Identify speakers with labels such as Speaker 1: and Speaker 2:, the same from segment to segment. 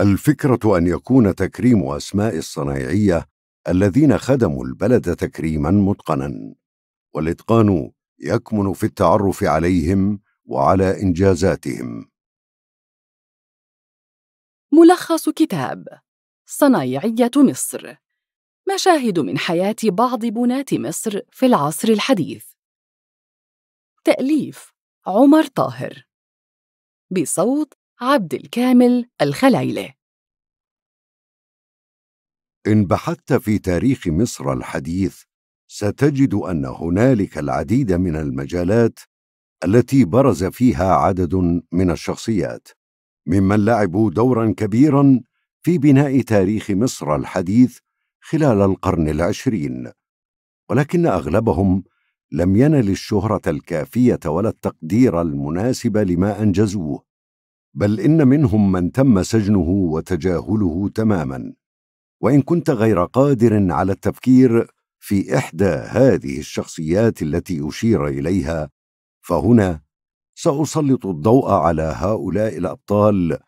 Speaker 1: الفكره ان يكون تكريم اسماء الصنايعيه الذين خدموا البلد تكريما متقنا والاتقان يكمن في التعرف عليهم وعلى انجازاتهم
Speaker 2: ملخص كتاب صنايعيه مصر مشاهد من حياه بعض بناه مصر في العصر الحديث تاليف عمر طاهر بصوت عبد الكامل الخلايله
Speaker 1: ان بحثت في تاريخ مصر الحديث ستجد ان هنالك العديد من المجالات التي برز فيها عدد من الشخصيات ممن لعبوا دورا كبيرا في بناء تاريخ مصر الحديث خلال القرن العشرين ولكن اغلبهم لم ينل الشهره الكافيه ولا التقدير المناسب لما انجزوه بل ان منهم من تم سجنه وتجاهله تماما وان كنت غير قادر على التفكير في احدى هذه الشخصيات التي اشير اليها فهنا ساسلط الضوء على هؤلاء الابطال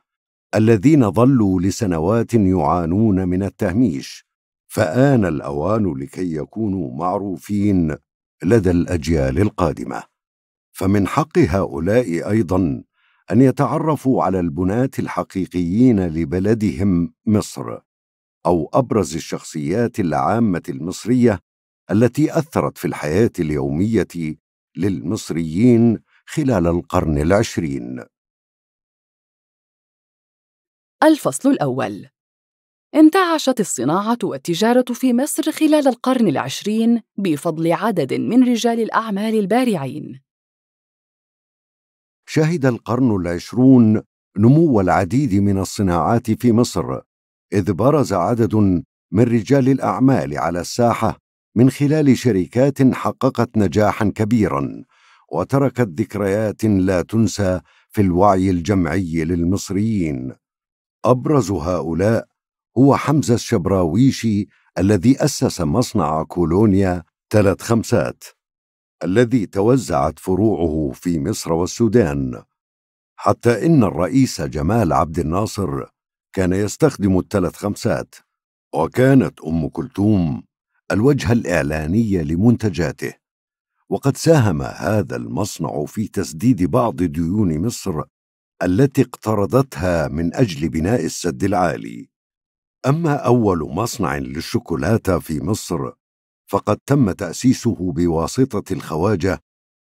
Speaker 1: الذين ظلوا لسنوات يعانون من التهميش فان الاوان لكي يكونوا معروفين لدى الاجيال القادمه فمن حق هؤلاء ايضا ان يتعرفوا على البناه الحقيقيين لبلدهم مصر أو أبرز الشخصيات العامة المصرية التي أثرت في الحياة اليومية للمصريين خلال القرن العشرين.
Speaker 2: الفصل الأول انتعشت الصناعة والتجارة في مصر خلال القرن العشرين بفضل عدد من رجال الأعمال البارعين.
Speaker 1: شهد القرن العشرون نمو العديد من الصناعات في مصر إذ برز عدد من رجال الأعمال على الساحة من خلال شركات حققت نجاحا كبيرا وتركت ذكريات لا تنسى في الوعي الجمعي للمصريين أبرز هؤلاء هو حمزة الشبراويشي الذي أسس مصنع كولونيا ثلاث خمسات الذي توزعت فروعه في مصر والسودان حتى إن الرئيس جمال عبد الناصر كان يستخدم الثلاث خمسات وكانت أم كلثوم الوجه الاعلاني لمنتجاته وقد ساهم هذا المصنع في تسديد بعض ديون مصر التي اقترضتها من أجل بناء السد العالي أما أول مصنع للشوكولاتة في مصر فقد تم تأسيسه بواسطة الخواجة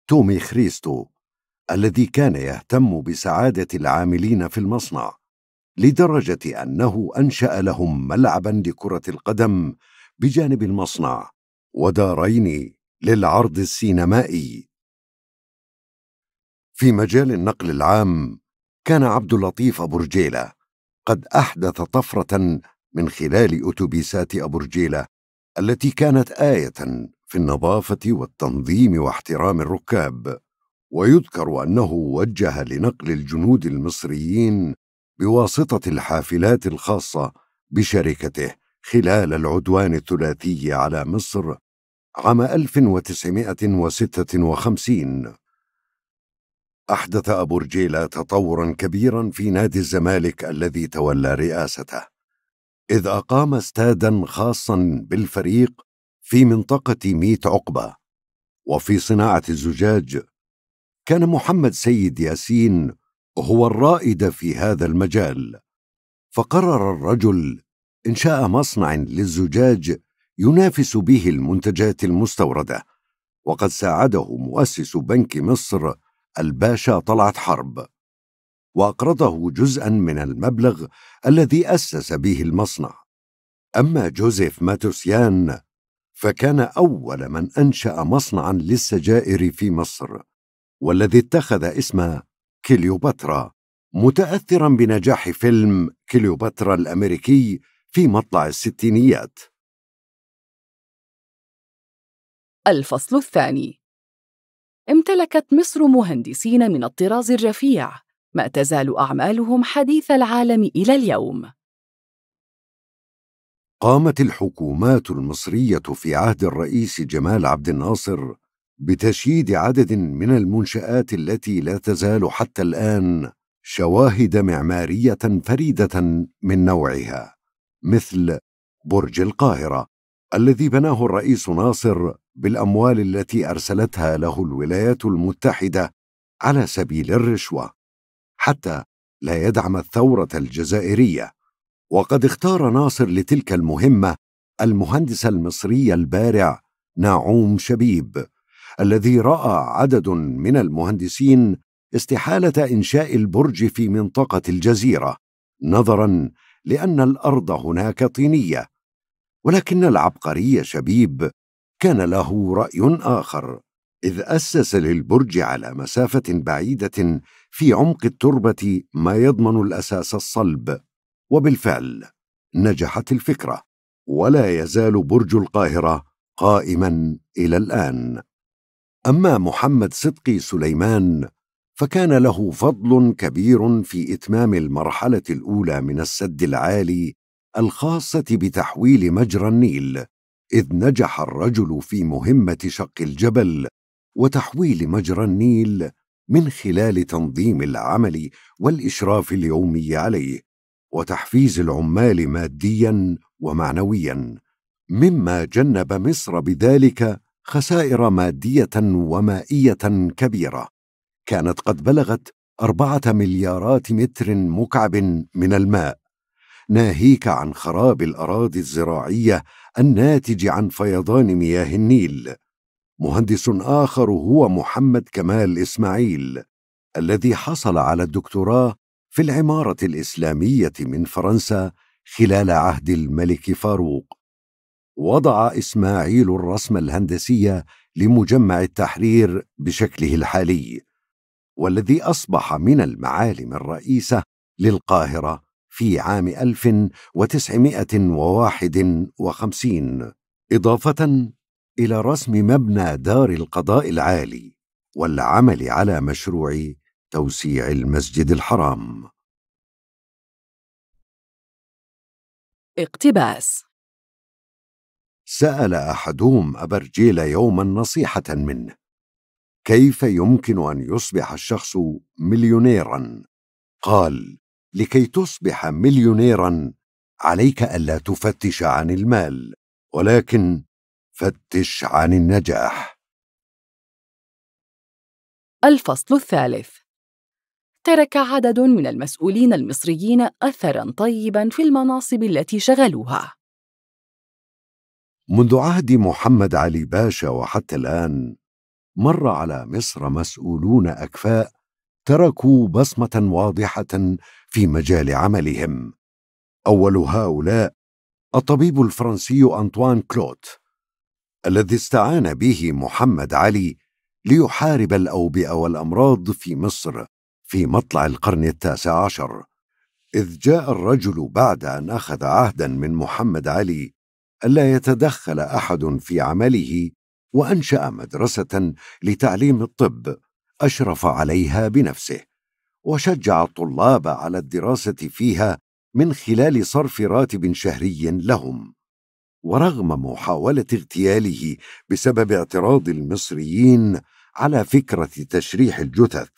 Speaker 1: تومي خريستو الذي كان يهتم بسعادة العاملين في المصنع لدرجة أنه أنشأ لهم ملعبا لكرة القدم بجانب المصنع ودارين للعرض السينمائي في مجال النقل العام كان عبد اللطيف أبو رجيلة قد أحدث طفرة من خلال أتوبيسات أبو رجيلة التي كانت آية في النظافة والتنظيم واحترام الركاب ويذكر أنه وجه لنقل الجنود المصريين بواسطة الحافلات الخاصة بشركته خلال العدوان الثلاثي على مصر عام 1956 أحدث أبو رجيلة تطورا كبيرا في نادي الزمالك الذي تولى رئاسته إذ أقام استادا خاصا بالفريق في منطقة ميت عقبة وفي صناعة الزجاج كان محمد سيد ياسين هو الرائد في هذا المجال فقرر الرجل انشاء مصنع للزجاج ينافس به المنتجات المستورده وقد ساعده مؤسس بنك مصر الباشا طلعت حرب واقرضه جزءا من المبلغ الذي اسس به المصنع اما جوزيف ماتوسيان فكان اول من انشا مصنعا للسجائر في مصر والذي اتخذ اسم كليوباترا متاثرا بنجاح فيلم كليوباترا الامريكي في مطلع الستينيات
Speaker 2: الفصل الثاني امتلكت مصر مهندسين من الطراز الرفيع ما تزال اعمالهم حديث العالم الى اليوم
Speaker 1: قامت الحكومات المصريه في عهد الرئيس جمال عبد الناصر بتشييد عدد من المنشآت التي لا تزال حتى الآن شواهد معمارية فريدة من نوعها مثل برج القاهرة الذي بناه الرئيس ناصر بالأموال التي أرسلتها له الولايات المتحدة على سبيل الرشوة حتى لا يدعم الثورة الجزائرية وقد اختار ناصر لتلك المهمة المهندس المصري البارع نعوم شبيب الذي راى عدد من المهندسين استحاله انشاء البرج في منطقه الجزيره نظرا لان الارض هناك طينيه ولكن العبقري شبيب كان له راي اخر اذ اسس للبرج على مسافه بعيده في عمق التربه ما يضمن الاساس الصلب وبالفعل نجحت الفكره ولا يزال برج القاهره قائما الى الان اما محمد صدقي سليمان فكان له فضل كبير في اتمام المرحله الاولى من السد العالي الخاصه بتحويل مجرى النيل اذ نجح الرجل في مهمه شق الجبل وتحويل مجرى النيل من خلال تنظيم العمل والاشراف اليومي عليه وتحفيز العمال ماديا ومعنويا مما جنب مصر بذلك خسائر ماديه ومائيه كبيره كانت قد بلغت اربعه مليارات متر مكعب من الماء ناهيك عن خراب الاراضي الزراعيه الناتج عن فيضان مياه النيل مهندس اخر هو محمد كمال اسماعيل الذي حصل على الدكتوراه في العماره الاسلاميه من فرنسا خلال عهد الملك فاروق وضع اسماعيل الرسم الهندسي لمجمع التحرير بشكله الحالي والذي اصبح من المعالم الرئيسه للقاهره في عام 1951 اضافه الى رسم مبنى دار القضاء العالي
Speaker 2: والعمل على مشروع توسيع المسجد الحرام اقتباس
Speaker 1: سال احدهم ابرجيل يوما نصيحه منه كيف يمكن ان يصبح الشخص مليونيرا قال لكي تصبح مليونيرا عليك الا تفتش عن المال ولكن فتش عن النجاح
Speaker 2: الفصل الثالث ترك عدد من المسؤولين المصريين اثرا طيبا في المناصب التي شغلوها
Speaker 1: منذ عهد محمد علي باشا وحتى الآن مر على مصر مسؤولون أكفاء تركوا بصمة واضحة في مجال عملهم أول هؤلاء الطبيب الفرنسي أنطوان كلوت الذي استعان به محمد علي ليحارب الأوبئة والأمراض في مصر في مطلع القرن التاسع عشر إذ جاء الرجل بعد أن أخذ عهدا من محمد علي الا يتدخل احد في عمله وانشا مدرسه لتعليم الطب اشرف عليها بنفسه وشجع الطلاب على الدراسه فيها من خلال صرف راتب شهري لهم ورغم محاوله اغتياله بسبب اعتراض المصريين على فكره تشريح الجثث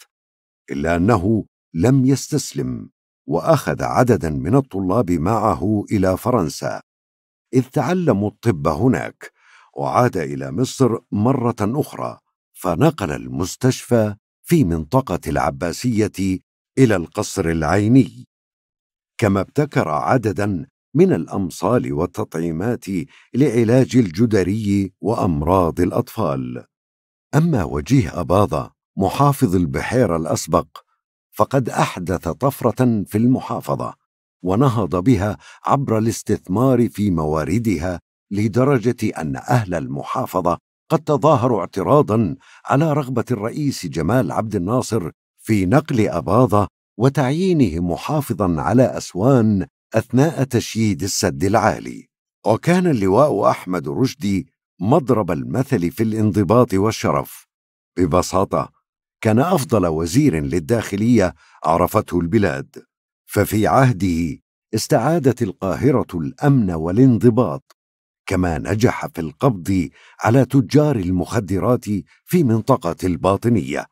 Speaker 1: الا انه لم يستسلم واخذ عددا من الطلاب معه الى فرنسا إذ تعلموا الطب هناك وعاد إلى مصر مرة أخرى فنقل المستشفى في منطقة العباسية إلى القصر العيني كما ابتكر عددا من الأمصال والتطعيمات لعلاج الجدري وأمراض الأطفال أما وجيه أباضة محافظ البحيرة الأسبق فقد أحدث طفرة في المحافظة ونهض بها عبر الاستثمار في مواردها لدرجه ان اهل المحافظه قد تظاهروا اعتراضا على رغبه الرئيس جمال عبد الناصر في نقل اباظه وتعيينه محافظا على اسوان اثناء تشييد السد العالي وكان اللواء احمد رشدي مضرب المثل في الانضباط والشرف ببساطه كان افضل وزير للداخليه عرفته البلاد ففي عهده استعادت القاهره الامن والانضباط كما نجح في القبض على تجار المخدرات في منطقه الباطنيه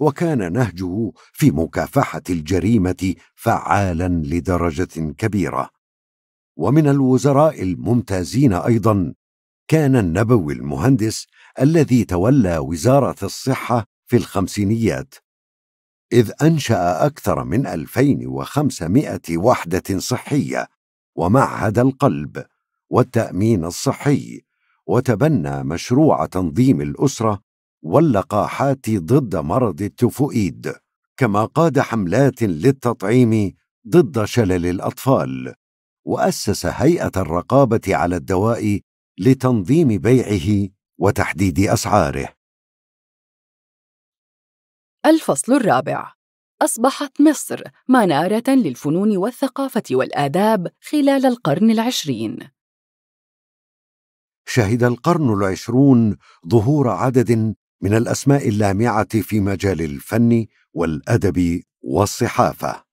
Speaker 1: وكان نهجه في مكافحه الجريمه فعالا لدرجه كبيره ومن الوزراء الممتازين ايضا كان النبوي المهندس الذي تولى وزاره الصحه في الخمسينيات إذ أنشأ أكثر من 2500 وحدة صحية ومعهد القلب والتأمين الصحي وتبنى مشروع تنظيم الأسرة واللقاحات ضد مرض التفوئيد كما قاد حملات للتطعيم ضد شلل الأطفال وأسس هيئة الرقابة على الدواء لتنظيم بيعه وتحديد أسعاره
Speaker 2: الفصل الرابع أصبحت مصر منارة للفنون والثقافة والآداب خلال القرن العشرين.
Speaker 1: شهد القرن العشرون ظهور عدد من الأسماء اللامعة في مجال الفن والأدب والصحافة،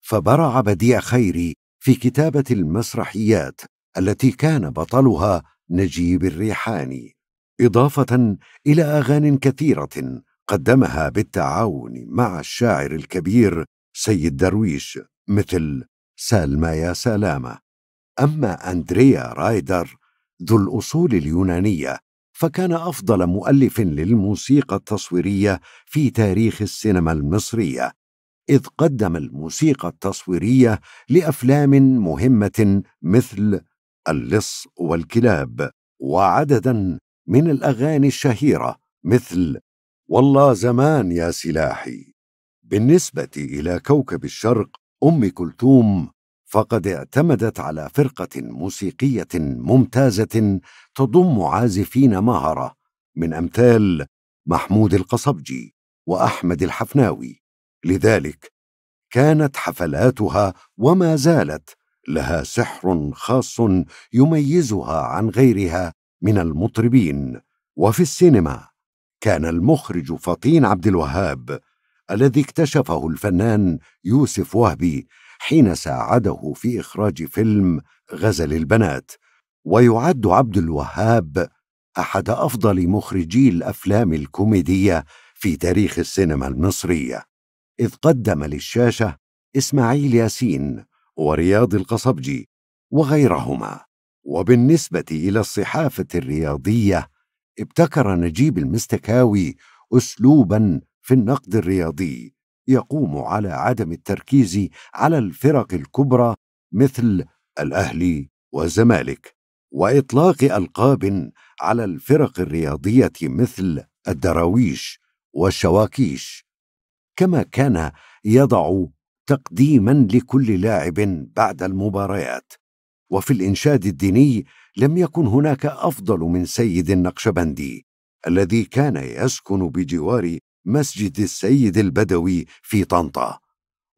Speaker 1: فبرع بديع خيري في كتابة المسرحيات التي كان بطلها نجيب الريحاني، إضافة إلى أغان كثيرة قدمها بالتعاون مع الشاعر الكبير سيد درويش مثل سلمى يا سلامة أما أندريا رايدر ذو الأصول اليونانية فكان أفضل مؤلف للموسيقى التصويرية في تاريخ السينما المصرية إذ قدم الموسيقى التصويرية لأفلام مهمة مثل اللص والكلاب وعددا من الأغاني الشهيرة مثل والله زمان يا سلاحي بالنسبة إلى كوكب الشرق أم كلثوم فقد اعتمدت على فرقة موسيقية ممتازة تضم عازفين مهرة من أمثال محمود القصبجي وأحمد الحفناوي لذلك كانت حفلاتها وما زالت لها سحر خاص يميزها عن غيرها من المطربين وفي السينما كان المخرج فطين عبد الوهاب الذي اكتشفه الفنان يوسف وهبي حين ساعده في اخراج فيلم غزل البنات ويعد عبد الوهاب احد افضل مخرجي الافلام الكوميديه في تاريخ السينما المصريه اذ قدم للشاشه اسماعيل ياسين ورياض القصبجي وغيرهما وبالنسبه الى الصحافه الرياضيه ابتكر نجيب المستكاوي اسلوبا في النقد الرياضي يقوم على عدم التركيز على الفرق الكبرى مثل الاهلي والزمالك واطلاق القاب على الفرق الرياضيه مثل الدراويش والشواكيش كما كان يضع تقديما لكل لاعب بعد المباريات وفي الإنشاد الديني لم يكن هناك أفضل من سيد النقشبندي الذي كان يسكن بجوار مسجد السيد البدوي في طنطا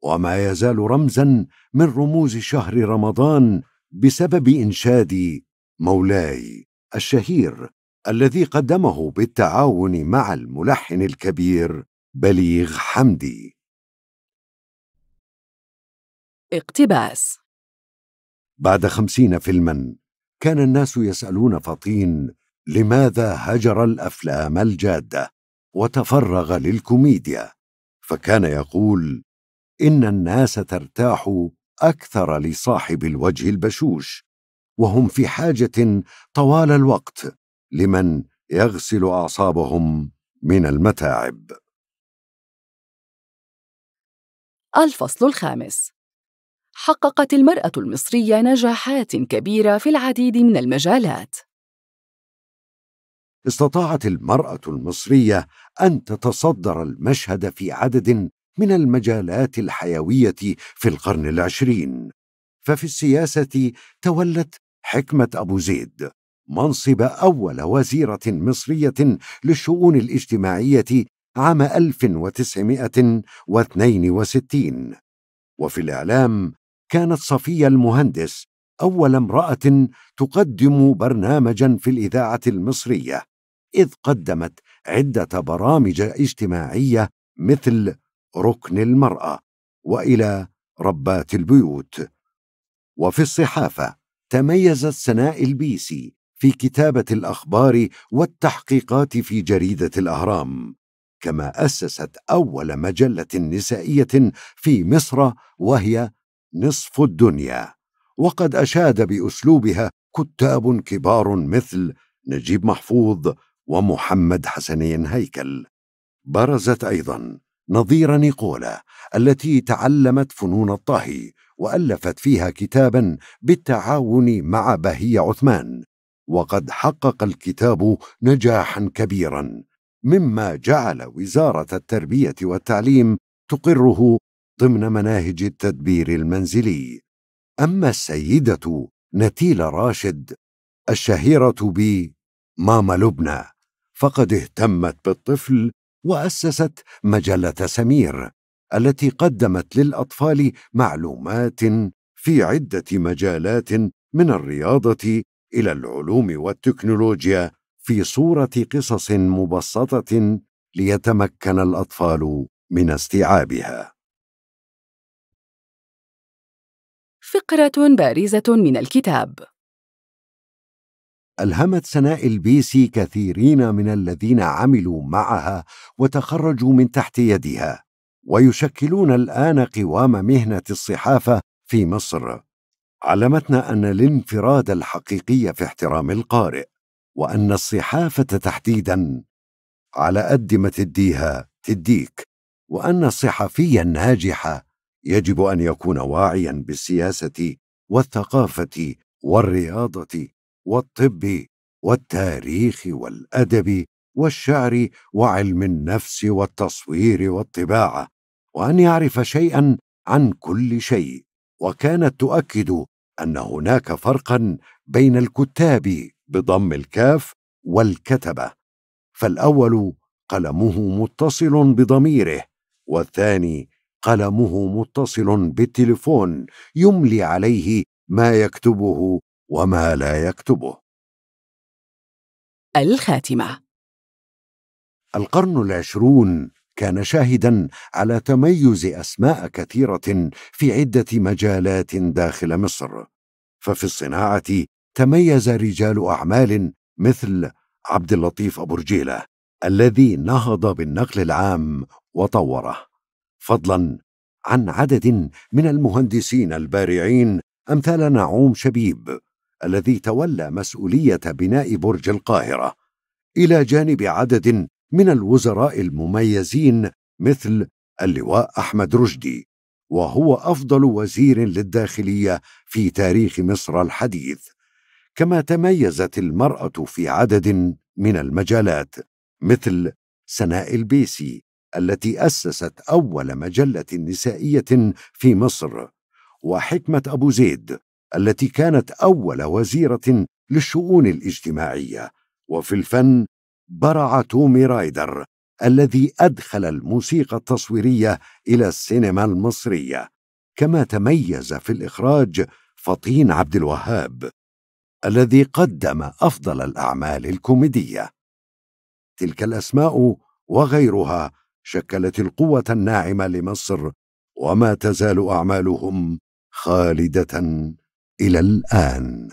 Speaker 1: وما يزال رمزا من رموز شهر رمضان بسبب إنشاد مولاي الشهير الذي قدمه بالتعاون مع الملحن الكبير بليغ حمدي
Speaker 2: اقتباس
Speaker 1: بعد خمسين فيلما كان الناس يسألون فطين لماذا هجر الأفلام الجادة وتفرغ للكوميديا فكان يقول إن الناس ترتاح أكثر لصاحب الوجه البشوش وهم في حاجة طوال الوقت لمن يغسل أعصابهم من المتاعب
Speaker 2: الفصل الخامس حققت المرأة المصرية نجاحات كبيرة في العديد من المجالات.
Speaker 1: استطاعت المرأة المصرية أن تتصدر المشهد في عدد من المجالات الحيوية في القرن العشرين، ففي السياسة تولت حكمة أبو زيد منصب أول وزيرة مصرية للشؤون الاجتماعية عام 1962 وفي الإعلام كانت صفية المهندس أول امرأة تقدم برنامجا في الإذاعة المصرية إذ قدمت عدة برامج اجتماعية مثل ركن المرأة وإلى ربات البيوت وفي الصحافة تميزت سناء البيسي في كتابة الأخبار والتحقيقات في جريدة الأهرام كما أسست أول مجلة نسائية في مصر وهي نصف الدنيا وقد أشاد بأسلوبها كتاب كبار مثل نجيب محفوظ ومحمد حسنين هيكل برزت أيضا نظير نيقولا التي تعلمت فنون الطهي وألفت فيها كتابا بالتعاون مع بهية عثمان وقد حقق الكتاب نجاحا كبيرا مما جعل وزارة التربية والتعليم تقره ضمن مناهج التدبير المنزلي اما السيده نتيلة راشد الشهيرة ب ماما لبنى فقد اهتمت بالطفل وأسست مجلة سمير التي قدمت للأطفال معلومات في عدة مجالات من الرياضة إلى العلوم والتكنولوجيا في صورة قصص مبسطة ليتمكن
Speaker 2: الأطفال من استيعابها فقرة بارزة من الكتاب
Speaker 1: ألهمت سناء البيسي كثيرين من الذين عملوا معها وتخرجوا من تحت يدها ويشكلون الآن قوام مهنة الصحافة في مصر علمتنا أن الانفراد الحقيقي في احترام القارئ وأن الصحافة تحديداً على قد ما تديها تديك وأن الصحفي الناجح يجب ان يكون واعيا بالسياسه والثقافه والرياضه والطب والتاريخ والادب والشعر وعلم النفس والتصوير والطباعه وان يعرف شيئا عن كل شيء وكانت تؤكد ان هناك فرقا بين الكتاب بضم الكاف والكتبه فالاول قلمه متصل بضميره والثاني قلمه متصل بالتليفون يملي عليه ما يكتبه وما لا يكتبه
Speaker 2: الخاتمة
Speaker 1: القرن العشرون كان شاهدا على تميز أسماء كثيرة في عدة مجالات داخل مصر ففي الصناعة تميز رجال أعمال مثل عبد اللطيف أبو رجيلة الذي نهض بالنقل العام وطوره فضلا عن عدد من المهندسين البارعين امثال نعوم شبيب الذي تولى مسؤوليه بناء برج القاهره الى جانب عدد من الوزراء المميزين مثل اللواء احمد رشدي وهو افضل وزير للداخليه في تاريخ مصر الحديث كما تميزت المراه في عدد من المجالات مثل سناء البيسي التي أسست أول مجلة نسائية في مصر وحكمة أبو زيد التي كانت أول وزيرة للشؤون الاجتماعية وفي الفن برع تومي رايدر الذي أدخل الموسيقى التصويرية إلى السينما المصرية كما تميز في الإخراج فطين عبد الوهاب الذي قدم أفضل الأعمال الكوميدية تلك الأسماء وغيرها شكلت القوة الناعمة لمصر وما تزال أعمالهم
Speaker 2: خالدة إلى الآن